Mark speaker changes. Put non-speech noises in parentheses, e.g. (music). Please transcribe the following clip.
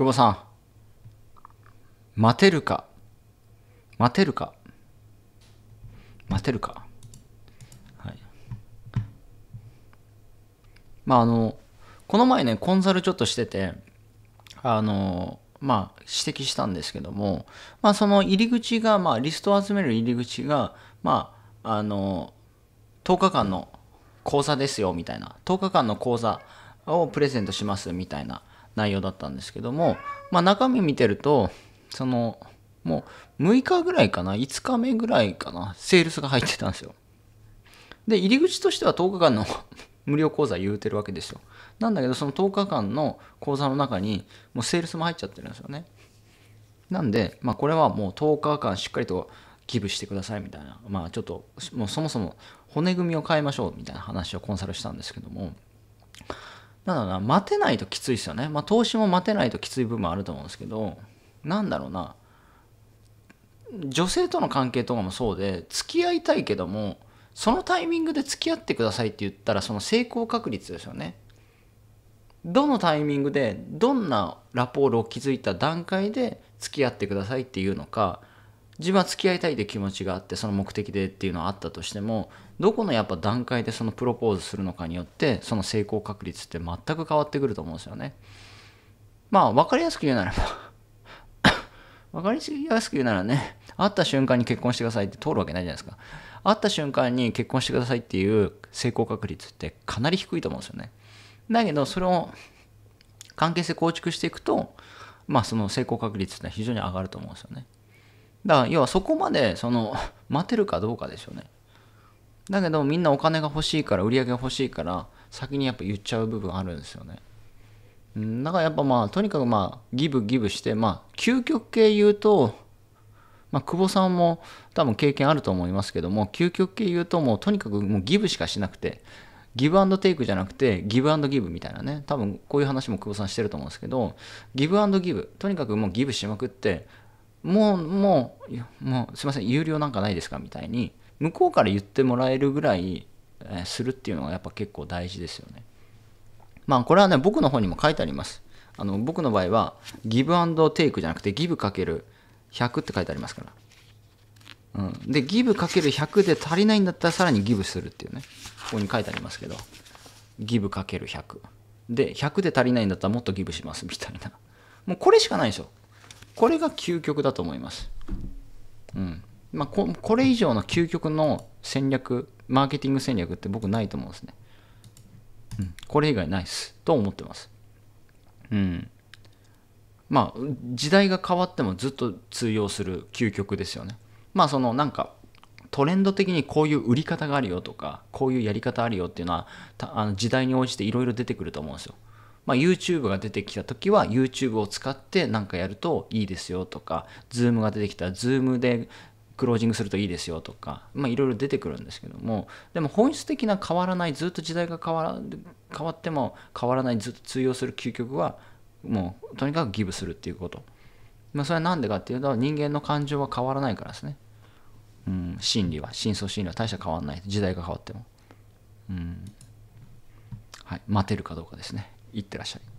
Speaker 1: 久保さん。待てるか。待てるか。待てるか。はい。まあ、あの、この前ね、コンサルちょっとしてて、あの、まあ、指摘したんですけども、まあ、その入り口が、まあ、リストを集める入り口が、まあ、あの、10日間の講座ですよ、みたいな。10日間の講座をプレゼントします、みたいな内容だったんですけども、まあ、中身見てるとそのもう6日ぐらいかな5日目ぐらいかなセールスが入ってたんですよで入り口としては10日間の (laughs) 無料講座言うてるわけですよなんだけどその10日間の講座の中にもうセールスも入っちゃってるんですよねなんで、まあ、これはもう10日間しっかりとギブしてくださいみたいなまあちょっともうそもそも骨組みを変えましょうみたいな話をコンサルしたんですけどもなんだろうな、待てないときついですよね。まあ、投資も待てないときつい部分もあると思うんですけど、なんだろうな、女性との関係とかもそうで、付き合いたいけども、そのタイミングで付き合ってくださいって言ったら、その成功確率ですよね。どのタイミングで、どんなラポールを築いた段階で付き合ってくださいっていうのか、自分は付き合いたいって気持ちがあってその目的でっていうのはあったとしてもどこのやっぱ段階でそのプロポーズするのかによってその成功確率って全く変わってくると思うんですよね。まあ分かりやすく言うならば分 (coughs) かりやすく言うならね会った瞬間に結婚してくださいって通るわけないじゃないですか。会った瞬間に結婚してくださいっていう成功確率ってかなり低いと思うんですよね。だけどそれを関係性構築していくとまあその成功確率って非常に上がると思うんですよね。だから要はそこまでその (laughs) 待てるかどうかでしょうねだけどみんなお金が欲しいから売り上げが欲しいから先にやっぱ言っちゃう部分あるんですよねだからやっぱまあとにかくまあギブギブしてまあ究極系言うとまあ久保さんも多分経験あると思いますけども究極系言うともうとにかくもうギブしかしなくてギブアンドテイクじゃなくてギブアンドギブみたいなね多分こういう話も久保さんしてると思うんですけどギブアンドギブとにかくもうギブしまくってもう、もう、もうすいません、有料なんかないですかみたいに、向こうから言ってもらえるぐらい、えするっていうのがやっぱ結構大事ですよね。まあ、これはね、僕の方にも書いてあります。あの僕の場合は、ギブアンドテイクじゃなくて、ギブかける100って書いてありますから。うん、で、ギブかける100で足りないんだったらさらにギブするっていうね。ここに書いてありますけど、ギブかける100。で、100で足りないんだったらもっとギブしますみたいな。もうこれしかないんですよ。これが究極だと思います。うんまあ、ここれ以上の究極の戦略、マーケティング戦略って僕ないと思うんですね。うん、これ以外ないっす。と思ってます。うん。まあ、時代が変わってもずっと通用する究極ですよね。まあ、そのなんか、トレンド的にこういう売り方があるよとか、こういうやり方あるよっていうのは、あの時代に応じていろいろ出てくると思うんですよ。まあ、YouTube が出てきた時は YouTube を使って何かやるといいですよとか Zoom が出てきたら Zoom でクロージングするといいですよとか、まあ、いろいろ出てくるんですけどもでも本質的な変わらないずっと時代が変わら変わっても変わらないずっと通用する究極はもうとにかくギブするっていうこと、まあ、それは何でかっていうと人間の感情は変わらないからですね、うん、心理は深層心理は大した変わらない時代が変わっても、うんはい、待てるかどうかですねいってらっしゃい。